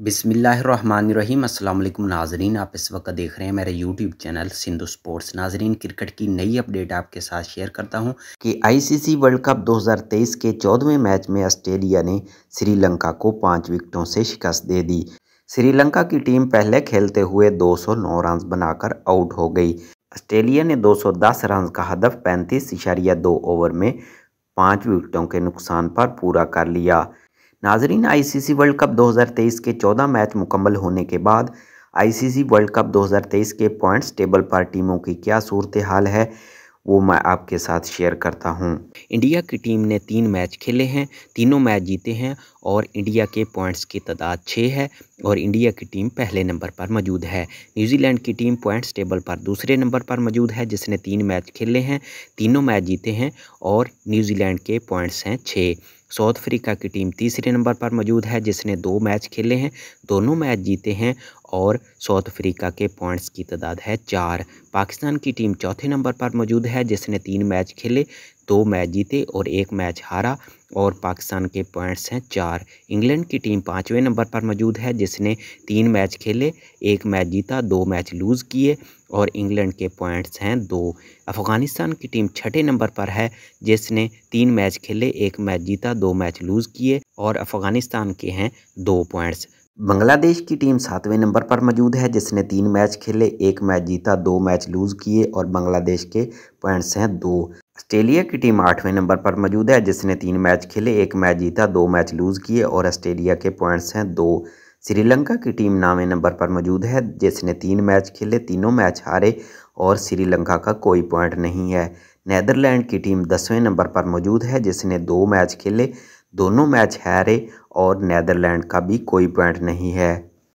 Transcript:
बिसमीम् अल्लाम नाजरीन आप इस वक्त देख रहे हैं मेरा यूट्यूब चैनल सिंधु स्पोर्ट्स नाजरीन क्रिकेट की नई अपडेट आपके साथ शेयर करता हूं कि आईसीसी वर्ल्ड कप 2023 के चौदहवें मैच में ऑस्ट्रेलिया ने श्रीलंका को पाँच विकेटों से शिकस्त दे दी श्रीलंका की टीम पहले खेलते हुए दो रन बनाकर आउट हो गई ऑस्ट्रेलिया ने दो रन का हदफ पैंतीस इशारिया दो ओवर में पाँच विकेटों के नुकसान पर पूरा कर लिया नाजरीन आईसीसी वर्ल्ड कप 2023 के 14 मैच मुकम्मल होने के बाद आईसीसी वर्ल्ड कप 2023 के पॉइंट्स टेबल पर टीमों की क्या सूरत हाल है वो मैं आपके साथ शेयर करता हूँ इंडिया की टीम ने तीन मैच खेले हैं तीनों मैच जीते हैं और इंडिया के पॉइंट्स की तादाद छः है और इंडिया की टीम पहले नंबर पर मौजूद है न्यूजीलैंड की टीम पॉइंट्स टेबल पर दूसरे नंबर पर मौजूद है जिसने तीन मैच खेले हैं तीनों मैच जीते हैं और न्यूजीलैंड के पॉइंट्स हैं छः साउथ अफ्रीका की टीम तीसरे नंबर पर मौजूद है जिसने दो मैच खेले हैं दोनों मैच जीते हैं और साउथ अफ्रीका के पॉइंट्स की तादाद है चार पाकिस्तान की टीम चौथे नंबर पर मौजूद है जिसने तीन मैच खेले दो मैच जीते और एक मैच हारा और पाकिस्तान के पॉइंट्स हैं चार इंग्लैंड की टीम पाँचवें नंबर पर मौजूद है जिसने तीन मैच खेले एक मैच जीता दो मैच लूज़ किए और इंग्लैंड के पॉइंट्स हैं दो अफ़गानिस्तान की टीम छठे नंबर पर है जिसने तीन मैच खेले एक मैच जीता दो मैच लूज़ किए और अफ़गानिस्तान के हैं दो पॉइंट्स बांग्लादेश की टीम सातवें नंबर पर मौजूद है जिसने तीन मैच खेले एक मैच जीता दो मैच लूज़ किए और बांग्लादेश के पॉइंट्स हैं दो ऑस्ट्रेलिया की टीम आठवें नंबर पर मौजूद है जिसने तीन मैच खेले एक मैच जीता दो मैच लूज़ किए और ऑस्ट्रेलिया के पॉइंट्स हैं दो श्रीलंका की टीम नौवें नंबर पर मौजूद है जिसने तीन मैच खेले तीनों मैच हारे और श्रीलंका का कोई पॉइंट नहीं है नैदरलैंड की टीम दसवें नंबर पर मौजूद है जिसने दो मैच खेले दोनों मैच हारे और नैदरलैंड का भी कोई पॉइंट नहीं है